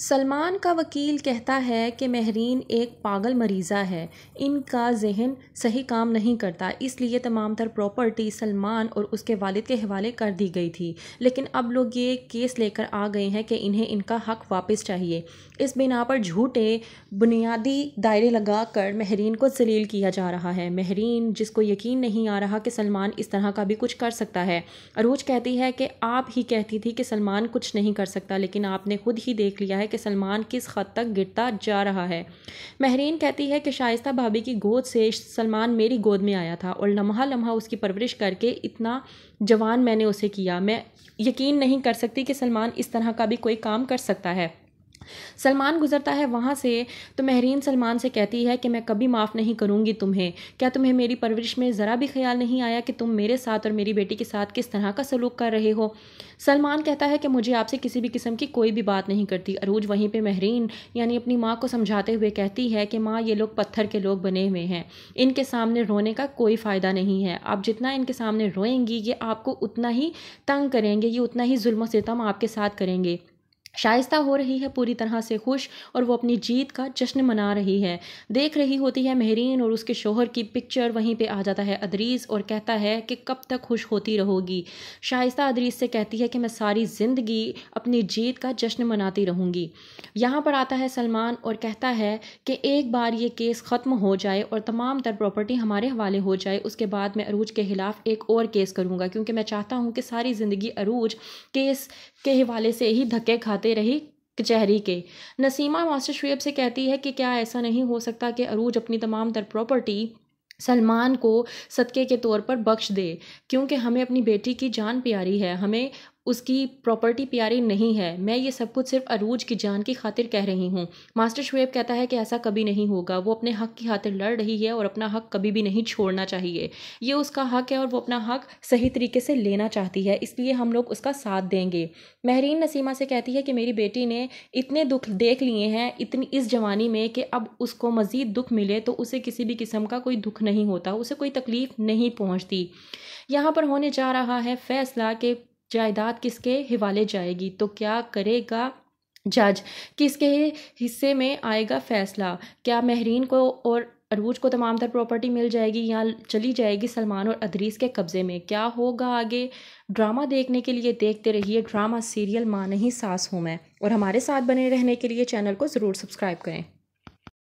सलमान का वकील कहता है कि महरीन एक पागल मरीज़ा है इनका जहन सही काम नहीं करता इसलिए तमाम तर प्रॉपर्टी सलमान और उसके वालिद के हवाले कर दी गई थी लेकिन अब लोग ये केस लेकर आ गए हैं कि इन्हें इनका हक वापस चाहिए इस बिना पर झूठे बुनियादी दायरे लगा कर महरीन को जलील किया जा रहा है महरीन जिसको यकीन नहीं आ रहा कि सलमान इस तरह का भी कुछ कर सकता है अरूज कहती है कि आप ही कहती थी कि सलमान कुछ नहीं कर सकता लेकिन आपने खुद ही देख लिया है कि सलमान किस हद तक गिरता जा रहा है महरीन कहती है कि शाइस्ता भाभी की गोद से सलमान मेरी गोद में आया था और लम्हा लम्हा उसकी परवरिश करके इतना जवान मैंने उसे किया मैं यकीन नहीं कर सकती कि सलमान इस तरह का भी कोई काम कर सकता है सलमान गुजरता है वहाँ से तो महरीन सलमान से कहती है कि मैं कभी माफ़ नहीं करूँगी तुम्हें क्या तुम्हें मेरी परवरिश में ज़रा भी ख्याल नहीं आया कि तुम मेरे साथ और मेरी बेटी के साथ किस तरह का सलूक कर रहे हो सलमान कहता है कि मुझे आपसे किसी भी किस्म की कोई भी बात नहीं करती अरूज वहीं पर महरीन यानी अपनी माँ को समझाते हुए कहती है कि माँ ये लोग पत्थर के लोग बने हुए हैं इनके सामने रोने का कोई फ़ायदा नहीं है आप जितना इनके सामने रोएंगी ये आपको उतना ही तंग करेंगे ये उतना ही जुल्म सितम आपके साथ करेंगे शाइस्ता हो रही है पूरी तरह से खुश और वो अपनी जीत का जश्न मना रही है देख रही होती है महरीन और उसके शोहर की पिक्चर वहीं पे आ जाता है अदरीस और कहता है कि कब तक खुश होती रहोगी शाइस्ता अदरीज से कहती है कि मैं सारी ज़िंदगी अपनी जीत का जश्न मनाती रहूँगी यहाँ पर आता है सलमान और कहता है कि एक बार ये केस ख़त्म हो जाए और तमाम तर प्रॉपर्टी हमारे हवाले हो जाए उसके बाद मैं अरूज के ख़िलाफ़ एक और केस करूँगा क्योंकि मैं चाहता हूँ कि सारी ज़िंदगी अरूज केस के हवाले से ही धक्के खाते आते रही कचहरी के नसीमा मास्टर शुएब से कहती है कि क्या ऐसा नहीं हो सकता कि अरूज अपनी तमाम तर प्रॉपर्टी सलमान को सदक़े के तौर पर बख्श दे क्योंकि हमें अपनी बेटी की जान प्यारी है हमें उसकी प्रॉपर्टी प्यारी नहीं है मैं ये सब कुछ सिर्फ अरूज की जान की खातिर कह रही हूँ मास्टर शुएब कहता है कि ऐसा कभी नहीं होगा वो अपने हक की खातिर लड़ रही है और अपना हक कभी भी नहीं छोड़ना चाहिए ये उसका हक है और वो अपना हक सही तरीके से लेना चाहती है इसलिए हम लोग उसका साथ देंगे महरीन नसीमा से कहती है कि मेरी बेटी ने इतने दुख देख लिए हैं इतनी इस जवानी में कि अब उसको मज़ीद दुख मिले तो उसे किसी भी किस्म का कोई दुख नहीं होता उसे कोई तकलीफ़ नहीं पहुँचती यहाँ पर होने जा रहा है फैसला कि जायदाद किसके हवाले जाएगी तो क्या करेगा जज किसके हिस्से में आएगा फैसला क्या महरीन को और अरूज को तमाम तर प्रॉपर्टी मिल जाएगी या चली जाएगी सलमान और अदरीस के कब्ज़े में क्या होगा आगे ड्रामा देखने के लिए देखते रहिए ड्रामा सीरियल माँ नहीं सास हूँ मैं और हमारे साथ बने रहने के लिए चैनल को ज़रूर सब्सक्राइब करें